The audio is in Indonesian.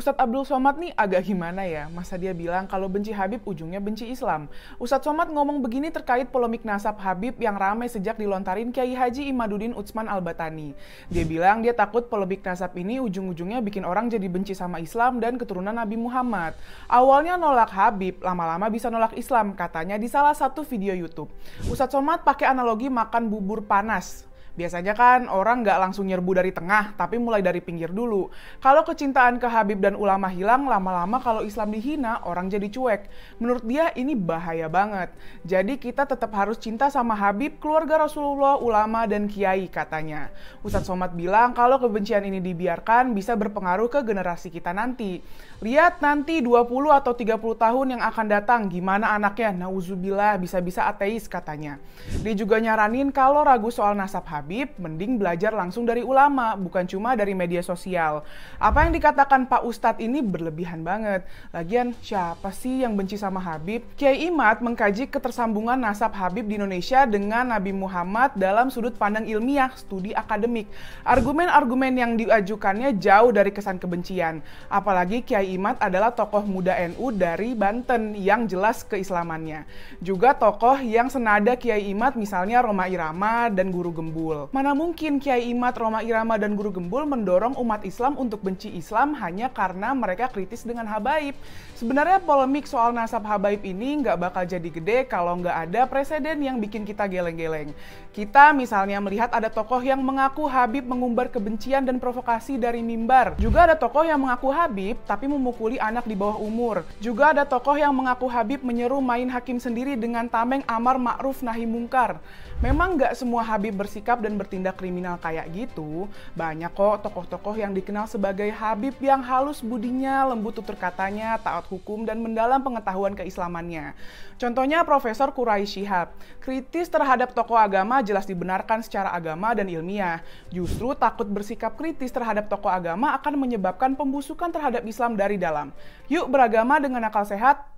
Ustadz Abdul Somad nih agak gimana ya? Masa dia bilang kalau benci Habib ujungnya benci Islam. Ustadz Somad ngomong begini terkait polemik nasab Habib yang ramai sejak dilontarin Kiai Haji Imaduddin Utsman Al-Batani. Dia bilang dia takut polemik nasab ini ujung-ujungnya bikin orang jadi benci sama Islam dan keturunan Nabi Muhammad. Awalnya nolak Habib, lama-lama bisa nolak Islam katanya di salah satu video YouTube. Ustadz Somad pakai analogi makan bubur panas. Biasanya kan orang nggak langsung nyerbu dari tengah, tapi mulai dari pinggir dulu. Kalau kecintaan ke Habib dan ulama hilang, lama-lama kalau Islam dihina, orang jadi cuek. Menurut dia ini bahaya banget. Jadi kita tetap harus cinta sama Habib, keluarga Rasulullah, ulama, dan kiai katanya. Ustadz Somad bilang kalau kebencian ini dibiarkan bisa berpengaruh ke generasi kita nanti. Lihat nanti 20 atau 30 tahun yang akan datang, gimana anaknya, nauzubillah, bisa-bisa ateis katanya. Dia juga nyaranin kalau ragu soal nasab Habib, Habib, mending belajar langsung dari ulama, bukan cuma dari media sosial. Apa yang dikatakan Pak Ustadz ini berlebihan banget. Lagian, siapa sih yang benci sama Habib? Kiai Imat mengkaji ketersambungan nasab Habib di Indonesia dengan Nabi Muhammad dalam sudut pandang ilmiah, studi akademik. Argumen-argumen yang diajukannya jauh dari kesan kebencian. Apalagi Kiai Imat adalah tokoh muda NU dari Banten yang jelas keislamannya. Juga tokoh yang senada Kiai Imat misalnya Roma Irama dan Guru Gembur. Gembul. Mana mungkin Kiai Imat, Roma Irama, dan Guru Gembul mendorong umat Islam untuk benci Islam hanya karena mereka kritis dengan Habaib. Sebenarnya polemik soal nasab Habaib ini nggak bakal jadi gede kalau nggak ada presiden yang bikin kita geleng-geleng. Kita misalnya melihat ada tokoh yang mengaku Habib mengumbar kebencian dan provokasi dari mimbar. Juga ada tokoh yang mengaku Habib tapi memukuli anak di bawah umur. Juga ada tokoh yang mengaku Habib menyeru main hakim sendiri dengan tameng amar ma'ruf nahi mungkar. Memang nggak semua Habib bersikap bersikap dan bertindak kriminal kayak gitu, banyak kok tokoh-tokoh yang dikenal sebagai Habib yang halus budinya, lembut tutur katanya, taat hukum, dan mendalam pengetahuan keislamannya. Contohnya Profesor Kurai Shihab, kritis terhadap tokoh agama jelas dibenarkan secara agama dan ilmiah. Justru takut bersikap kritis terhadap tokoh agama akan menyebabkan pembusukan terhadap Islam dari dalam. Yuk beragama dengan akal sehat,